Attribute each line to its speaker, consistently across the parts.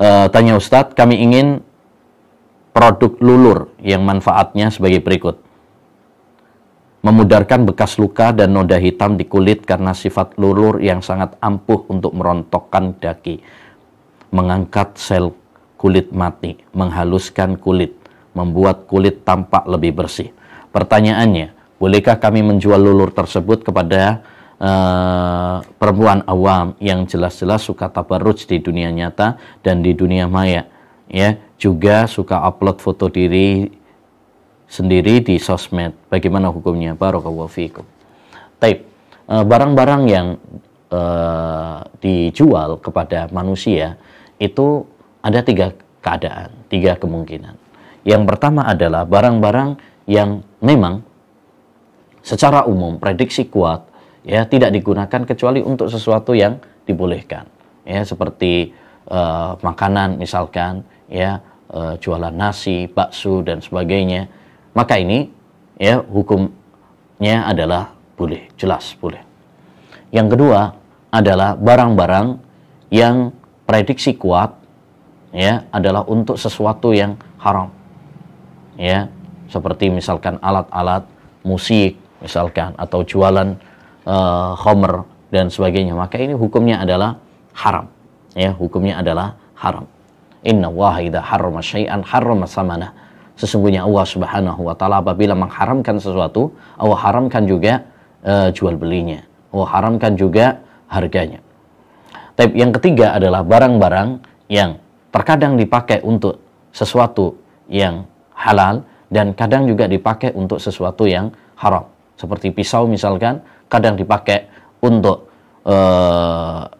Speaker 1: Eh, tanya Ustadz, kami ingin produk lulur yang manfaatnya sebagai berikut. Memudarkan bekas luka dan noda hitam di kulit karena sifat lulur yang sangat ampuh untuk merontokkan daki. Mengangkat sel kulit mati, menghaluskan kulit, membuat kulit tampak lebih bersih. Pertanyaannya, bolehkah kami menjual lulur tersebut kepada uh, perempuan awam yang jelas-jelas suka tabarruj di dunia nyata dan di dunia maya ya juga suka upload foto diri sendiri di sosmed bagaimana hukumnya barakallahu fiikum taib uh, barang-barang yang uh, dijual kepada manusia itu ada tiga keadaan tiga kemungkinan yang pertama adalah barang-barang yang memang secara umum prediksi kuat ya tidak digunakan kecuali untuk sesuatu yang dibolehkan ya seperti uh, makanan misalkan ya uh, jualan nasi bakso dan sebagainya maka ini ya hukumnya adalah boleh jelas boleh yang kedua adalah barang-barang yang prediksi kuat ya adalah untuk sesuatu yang haram ya seperti misalkan alat-alat musik misalkan atau jualan uh, eh, homer dan sebagainya maka ini hukumnya adalah haram ya hukumnya adalah haram inna allaha haram syai'an haram samana sesungguhnya Allah Subhanahu wa taala apabila mengharamkan sesuatu Allah haramkan juga uh, jual belinya Allah haramkan juga harganya tapi yang ketiga adalah barang-barang yang terkadang dipakai untuk sesuatu yang halal dan kadang juga dipakai untuk sesuatu yang haram seperti pisau misalkan kadang dipakai untuk e,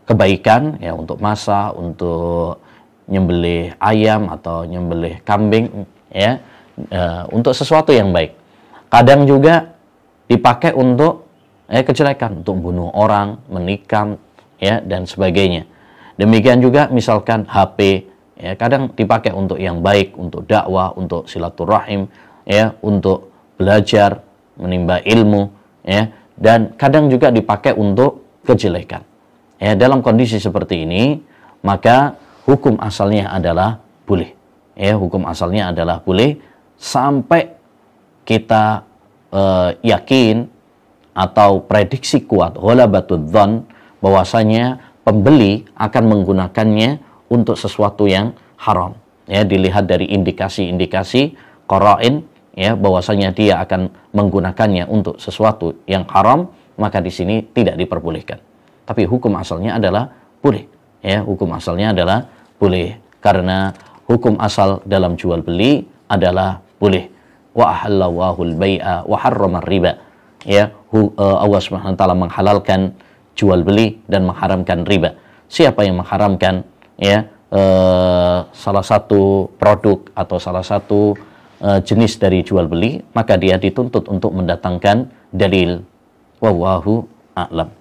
Speaker 1: kebaikan ya untuk masa untuk nyembelih ayam atau nyembelih kambing ya e, untuk sesuatu yang baik kadang juga dipakai untuk ya, kejelekan untuk bunuh orang menikam ya dan sebagainya demikian juga misalkan HP ya kadang dipakai untuk yang baik untuk dakwah untuk silaturahim ya untuk belajar menimba ilmu, ya. Dan kadang juga dipakai untuk kejelekan. Ya, dalam kondisi seperti ini, maka hukum asalnya adalah boleh. Ya, hukum asalnya adalah boleh sampai kita uh, yakin atau prediksi kuat batu don bahwasanya pembeli akan menggunakannya untuk sesuatu yang haram ya dilihat dari indikasi-indikasi korain ya bahwasanya dia akan menggunakannya untuk sesuatu yang haram maka di sini tidak diperbolehkan tapi hukum asalnya adalah boleh ya hukum asalnya adalah boleh karena hukum asal dalam jual beli adalah boleh wa ahallawahul bai'a wa harramar riba ya eh, Allah Subhanahu wa taala menghalalkan jual beli dan mengharamkan riba siapa yang mengharamkan ya eh, salah satu produk atau salah satu uh, jenis dari jual beli, maka dia dituntut untuk mendatangkan dalil. Wallahu a'lam.